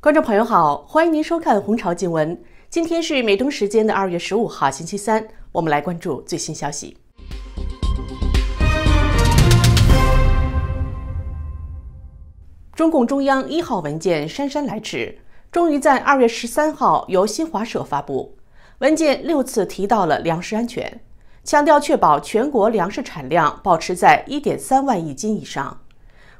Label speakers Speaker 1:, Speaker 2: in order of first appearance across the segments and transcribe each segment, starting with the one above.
Speaker 1: 观众朋友好，欢迎您收看《红潮见闻》。今天是美东时间的二月十五号，星期三，我们来关注最新消息。中共中央一号文件姗姗来迟，终于在二月十三号由新华社发布。文件六次提到了粮食安全，强调确保全国粮食产量保持在一点三万亿斤以上。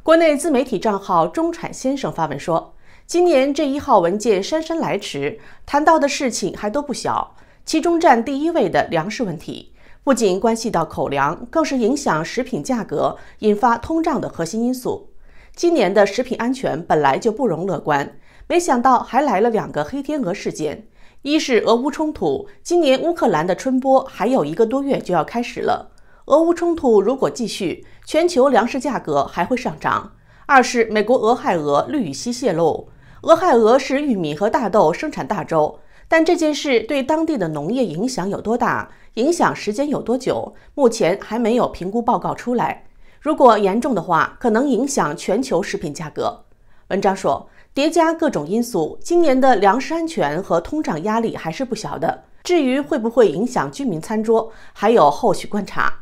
Speaker 1: 国内自媒体账号“中产先生”发文说，今年这一号文件姗姗来迟，谈到的事情还都不小，其中占第一位的粮食问题，不仅关系到口粮，更是影响食品价格、引发通胀的核心因素。今年的食品安全本来就不容乐观，没想到还来了两个黑天鹅事件。一是俄乌冲突，今年乌克兰的春播还有一个多月就要开始了。俄乌冲突如果继续，全球粮食价格还会上涨。二是美国俄亥俄氯乙烯泄漏，俄亥俄是玉米和大豆生产大州，但这件事对当地的农业影响有多大，影响时间有多久，目前还没有评估报告出来。如果严重的话，可能影响全球食品价格。文章说。叠加各种因素，今年的粮食安全和通胀压力还是不小的。至于会不会影响居民餐桌，还有后续观察。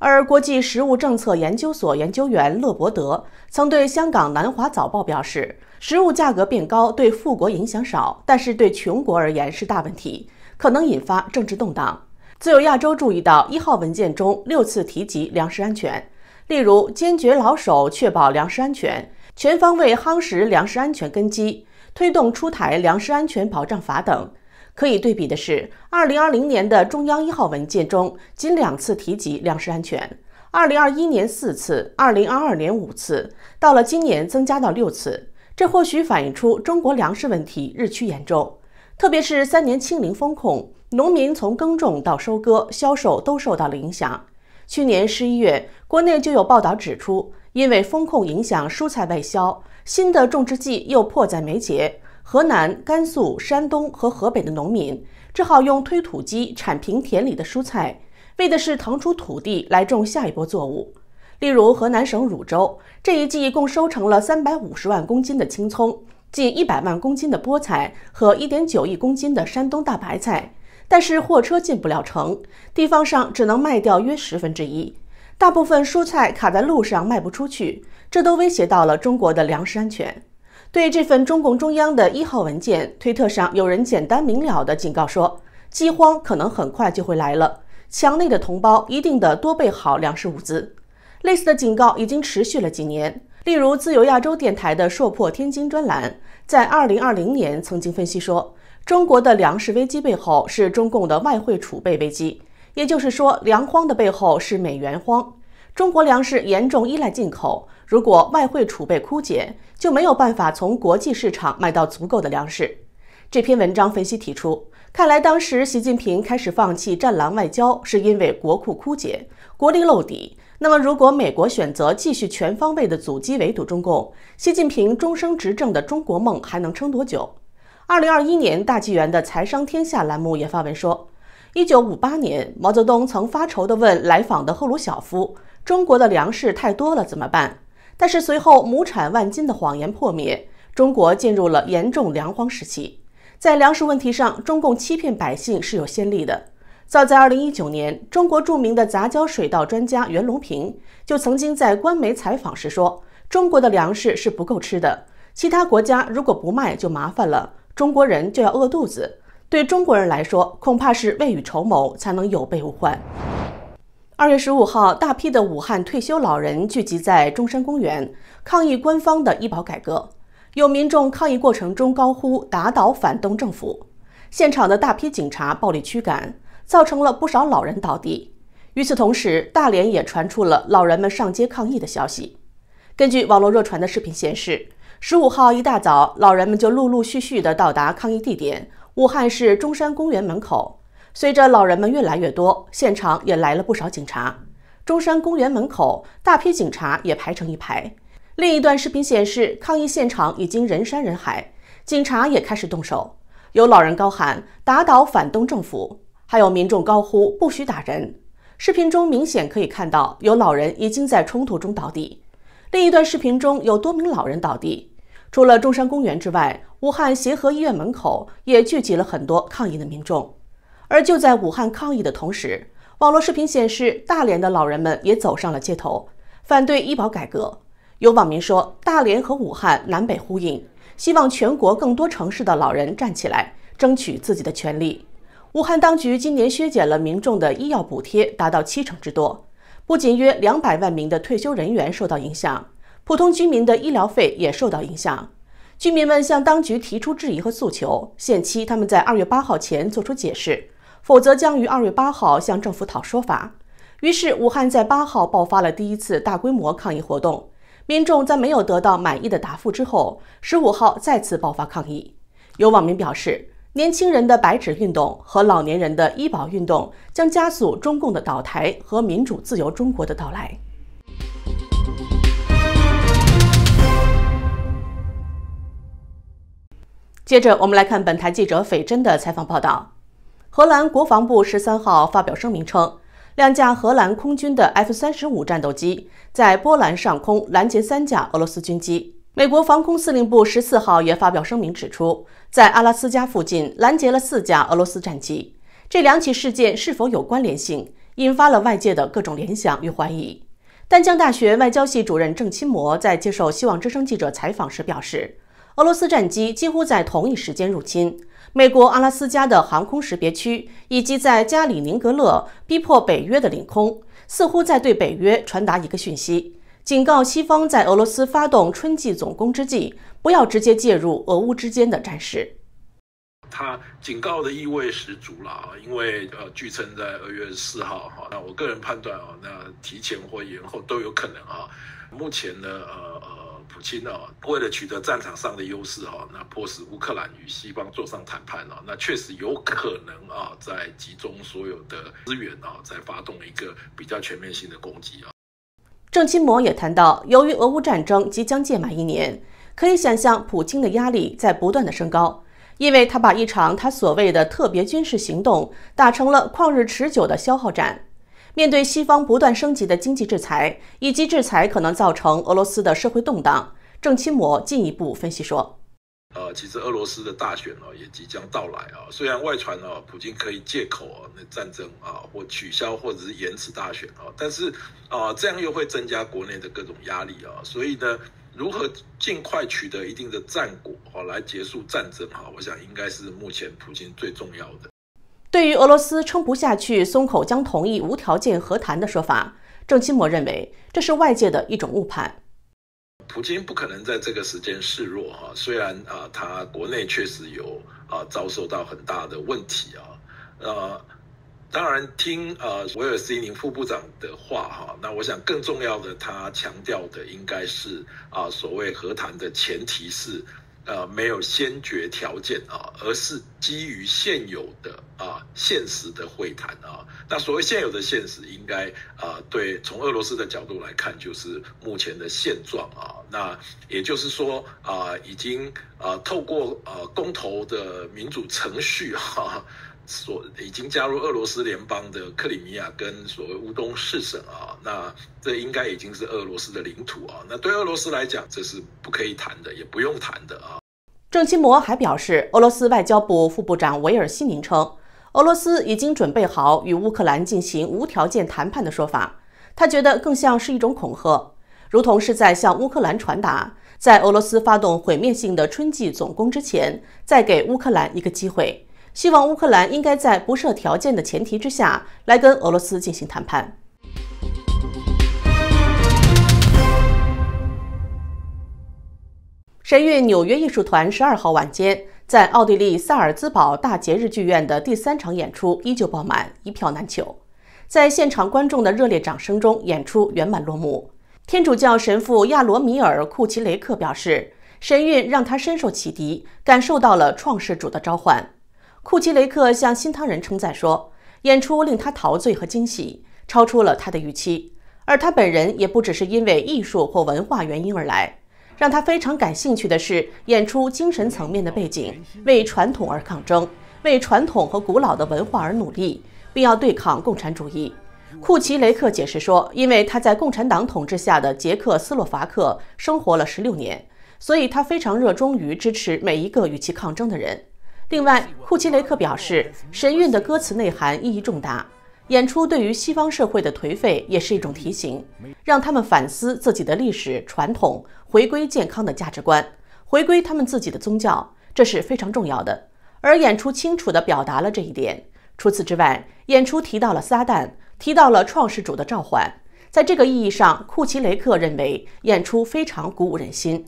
Speaker 1: 而国际食物政策研究所研究员勒伯德曾对香港南华早报表示，食物价格变高对富国影响少，但是对穷国而言是大问题，可能引发政治动荡。自由亚洲注意到，一号文件中六次提及粮食安全，例如坚决牢守确保粮食安全。全方位夯实粮食安全根基，推动出台粮食安全保障法等。可以对比的是，二零二零年的中央一号文件中仅两次提及粮食安全，二零二一年四次，二零二二年五次，到了今年增加到六次。这或许反映出中国粮食问题日趋严重，特别是三年清零风控，农民从耕种到收割、销售都受到了影响。去年十一月，国内就有报道指出。因为风控影响蔬菜外销，新的种植季又迫在眉睫，河南、甘肃、山东和河北的农民只好用推土机铲平田里的蔬菜，为的是腾出土地来种下一波作物。例如，河南省汝州这一季共收成了三百五十万公斤的青葱，近一百万公斤的菠菜和一点九亿公斤的山东大白菜，但是货车进不了城，地方上只能卖掉约十分之一。大部分蔬菜卡在路上卖不出去，这都威胁到了中国的粮食安全。对这份中共中央的一号文件，推特上有人简单明了的警告说：“饥荒可能很快就会来了，墙内的同胞一定得多备好粮食物资。”类似的警告已经持续了几年。例如，自由亚洲电台的“硕破天津》专栏，在二零二零年曾经分析说，中国的粮食危机背后是中共的外汇储备危机。也就是说，粮荒的背后是美元荒。中国粮食严重依赖进口，如果外汇储备枯竭，就没有办法从国际市场买到足够的粮食。这篇文章分析提出，看来当时习近平开始放弃“战狼”外交，是因为国库枯竭，国力露底。那么，如果美国选择继续全方位的阻击围堵中共，习近平终生执政的中国梦还能撑多久？二零二一年大纪元的财商天下栏目也发文说。一九五八年，毛泽东曾发愁地问来访的赫鲁晓夫：“中国的粮食太多了，怎么办？”但是随后“亩产万斤”的谎言破灭，中国进入了严重粮荒时期。在粮食问题上，中共欺骗百姓是有先例的。早在二零一九年，中国著名的杂交水稻专家袁隆平就曾经在官媒采访时说：“中国的粮食是不够吃的，其他国家如果不卖就麻烦了，中国人就要饿肚子。”对中国人来说，恐怕是未雨绸缪才能有备无患。二月十五号，大批的武汉退休老人聚集在中山公园抗议官方的医保改革，有民众抗议过程中高呼“打倒反动政府”，现场的大批警察暴力驱赶，造成了不少老人倒地。与此同时，大连也传出了老人们上街抗议的消息。根据网络热传的视频显示，十五号一大早，老人们就陆陆续续地到达抗议地点。武汉市中山公园门口，随着老人们越来越多，现场也来了不少警察。中山公园门口，大批警察也排成一排。另一段视频显示，抗议现场已经人山人海，警察也开始动手。有老人高喊“打倒反动政府”，还有民众高呼“不许打人”。视频中明显可以看到，有老人已经在冲突中倒地。另一段视频中，有多名老人倒地。除了中山公园之外，武汉协和医院门口也聚集了很多抗议的民众。而就在武汉抗议的同时，网络视频显示，大连的老人们也走上了街头，反对医保改革。有网民说：“大连和武汉南北呼应，希望全国更多城市的老人站起来，争取自己的权利。”武汉当局今年削减了民众的医药补贴，达到七成之多，不仅约两百万名的退休人员受到影响。普通居民的医疗费也受到影响，居民们向当局提出质疑和诉求，限期他们在二月八号前做出解释，否则将于二月八号向政府讨说法。于是武汉在八号爆发了第一次大规模抗议活动，民众在没有得到满意的答复之后，十五号再次爆发抗议。有网民表示，年轻人的白纸运动和老年人的医保运动将加速中共的倒台和民主自由中国的到来。接着，我们来看本台记者斐真的采访报道。荷兰国防部十三号发表声明称，两架荷兰空军的 F 三十五战斗机在波兰上空拦截三架俄罗斯军机。美国防空司令部十四号也发表声明指出，在阿拉斯加附近拦截了四架俄罗斯战机。这两起事件是否有关联性，引发了外界的各种联想与怀疑。丹江大学外交系主任郑钦模在接受《希望之声》记者采访时表示。俄罗斯战机几乎在同一时间入侵美国阿拉斯加的航空识别区，以及在加里宁格勒逼迫北约的领空，似乎在对北约传达一个讯息，警告西方在俄罗斯发动春季总攻之际，不要直接介入俄乌之间的战事。
Speaker 2: 他警告的意味十足了啊，因为呃，据称在二月四号哈，那我个人判断啊，那提前或延后都有可能啊。目前呢，呃呃。普京呢，为了取得战场上的优势哈，那迫使乌克兰与西方坐上谈判了，那确实有可能啊，在集中所有的资源啊，在发动一个比较全面性的攻击啊。
Speaker 1: 郑钦模也谈到，由于俄乌战争即将届满一年，可以想象普京的压力在不断的升高，因为他把一场他所谓的特别军事行动打成了旷日持久的消耗战。面对西方不断升级的经济制裁，以及制裁可能造成俄罗斯的社会动荡，郑钦模进一步分析说：“
Speaker 2: 呃，其实俄罗斯的大选呢也即将到来啊。虽然外传哦，普京可以借口啊那战争啊或取消或者是延迟大选啊，但是啊这样又会增加国内的各种压力啊。所以呢，如何尽快取得一定的战果哦来结束战争哈，我想应该是目前普京最重要的。”
Speaker 1: 对于俄罗斯撑不下去松口将同意无条件和谈的说法，郑钦认为这是外界的一种误判。
Speaker 2: 普京不可能在这个时间示弱哈，虽然啊他国内确实有啊遭受到很大的问题啊。呃，当然听呃维尔西宁副部长的话哈，那我想更重要的他强调的应该是啊所谓和谈的前提是。呃，没有先决条件啊，而是基于现有的啊现实的会谈啊。那所谓现有的现实，应该啊，对从俄罗斯的角度来看，就是目前的现状啊。那也就是说啊，已经啊透过呃公投的民主程序哈，所已经加入俄罗斯联邦的克里米亚跟所谓乌东四省啊，那这应该已经是俄罗斯的领土啊。那对俄罗斯来讲，这是不可以谈的，也不用谈的啊。
Speaker 1: 郑钦模还表示，俄罗斯外交部副部长维尔西宁称，俄罗斯已经准备好与乌克兰进行无条件谈判的说法，他觉得更像是一种恐吓，如同是在向乌克兰传达，在俄罗斯发动毁灭性的春季总攻之前，再给乌克兰一个机会，希望乌克兰应该在不设条件的前提之下来跟俄罗斯进行谈判。神韵纽约艺术团十二号晚间在奥地利萨尔兹堡大节日剧院的第三场演出依旧爆满，一票难求。在现场观众的热烈掌声中，演出圆满落幕。天主教神父亚罗米尔·库奇雷克表示，神韵让他深受启迪，感受到了创世主的召唤。库奇雷克向《新唐人》称赞说，演出令他陶醉和惊喜，超出了他的预期。而他本人也不只是因为艺术或文化原因而来。让他非常感兴趣的是，演出精神层面的背景，为传统而抗争，为传统和古老的文化而努力，并要对抗共产主义。库奇雷克解释说，因为他在共产党统治下的捷克斯洛伐克生活了十六年，所以他非常热衷于支持每一个与其抗争的人。另外，库奇雷克表示，《神韵》的歌词内涵意义重大，演出对于西方社会的颓废也是一种提醒，让他们反思自己的历史传统。回归健康的价值观，回归他们自己的宗教，这是非常重要的。而演出清楚地表达了这一点。除此之外，演出提到了撒旦，提到了创世主的召唤。在这个意义上，库奇雷克认为演出非常鼓舞人心。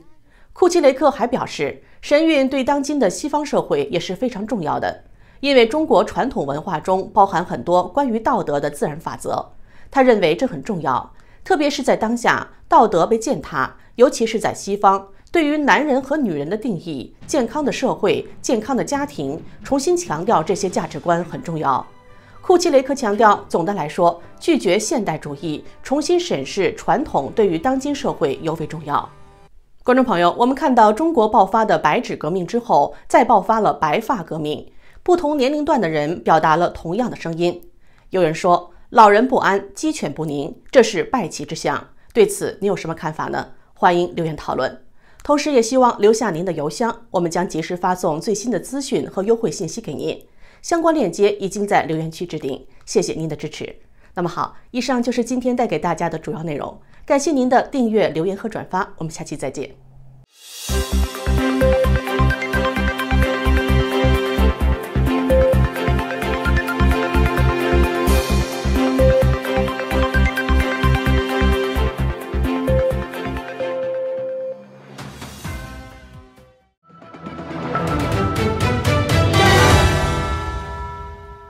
Speaker 1: 库奇雷克还表示，神韵对当今的西方社会也是非常重要的，因为中国传统文化中包含很多关于道德的自然法则。他认为这很重要，特别是在当下道德被践踏。尤其是在西方，对于男人和女人的定义、健康的社会、健康的家庭，重新强调这些价值观很重要。库奇雷克强调，总的来说，拒绝现代主义，重新审视传统，对于当今社会尤为重要。观众朋友，我们看到中国爆发的“白纸革命”之后，再爆发了“白发革命”，不同年龄段的人表达了同样的声音。有人说，老人不安，鸡犬不宁，这是败气之象。对此，你有什么看法呢？欢迎留言讨论，同时也希望留下您的邮箱，我们将及时发送最新的资讯和优惠信息给您。相关链接已经在留言区置顶，谢谢您的支持。那么好，以上就是今天带给大家的主要内容，感谢您的订阅、留言和转发，我们下期再见。